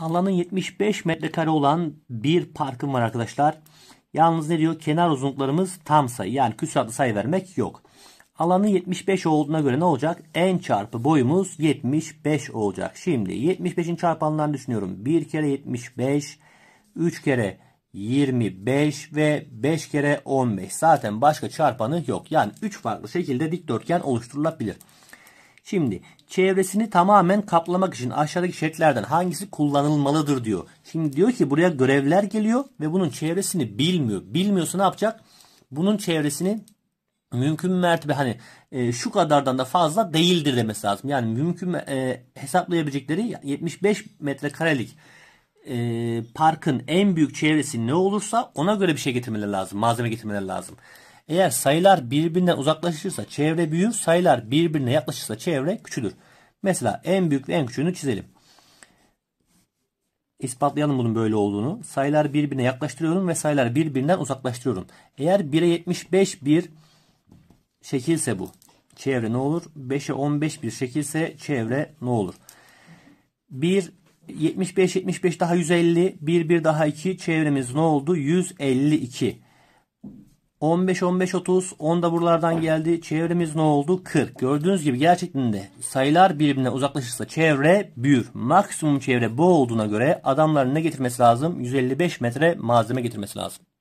Alanın 75 metrekare olan bir parkım var arkadaşlar. Yalnız ne diyor? Kenar uzunluklarımız tam sayı. Yani küsuratlı sayı vermek yok. Alanı 75 olduğuna göre ne olacak? En çarpı boyumuz 75 olacak. Şimdi 75'in çarpanlarını düşünüyorum. 1 kere 75, 3 kere 25 ve 5 kere 15. Zaten başka çarpanı yok. Yani 3 farklı şekilde dikdörtgen oluşturulabilir. Şimdi çevresini tamamen kaplamak için aşağıdaki şeklerden hangisi kullanılmalıdır diyor. Şimdi diyor ki buraya görevler geliyor ve bunun çevresini bilmiyor. Bilmiyorsa ne yapacak? Bunun çevresini mümkün mertebe hani e, şu kadardan da fazla değildir demesi lazım. Yani mümkün e, hesaplayabilecekleri 75 metrekarelik e, parkın en büyük çevresi ne olursa ona göre bir şey getirmeleri lazım. Malzeme getirmeleri lazım. Eğer sayılar birbirinden uzaklaşırsa çevre büyür, sayılar birbirine yaklaşırsa çevre küçülür. Mesela en büyük ve en küçüğünü çizelim. İspatlayalım bunun böyle olduğunu. Sayılar birbirine yaklaştırıyorum ve sayılar birbirinden uzaklaştırıyorum. Eğer 1'e 75 bir şekilse bu. Çevre ne olur? 5'e 15 bir şekilse çevre ne olur? 1 75 75 daha 150 1 1 daha 2 çevremiz ne oldu? 152. 15-15-30 10 da buralardan geldi. Çevremiz ne oldu? 40. Gördüğünüz gibi gerçekten de sayılar birbirine uzaklaşırsa çevre büyür. Maksimum çevre bu olduğuna göre adamların ne getirmesi lazım? 155 metre malzeme getirmesi lazım.